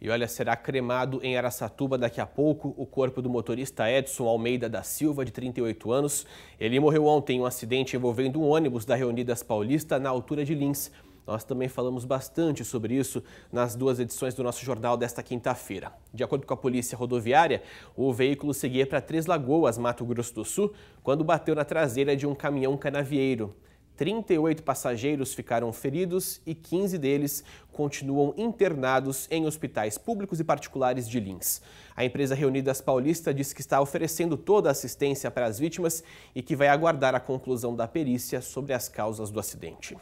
E olha, será cremado em Araçatuba daqui a pouco o corpo do motorista Edson Almeida da Silva, de 38 anos. Ele morreu ontem em um acidente envolvendo um ônibus da Reunidas Paulista na altura de Lins. Nós também falamos bastante sobre isso nas duas edições do nosso jornal desta quinta-feira. De acordo com a Polícia Rodoviária, o veículo seguia para Três Lagoas, Mato Grosso do Sul, quando bateu na traseira de um caminhão canavieiro. 38 passageiros ficaram feridos e 15 deles continuam internados em hospitais públicos e particulares de Lins. A empresa Reunidas Paulista diz que está oferecendo toda a assistência para as vítimas e que vai aguardar a conclusão da perícia sobre as causas do acidente.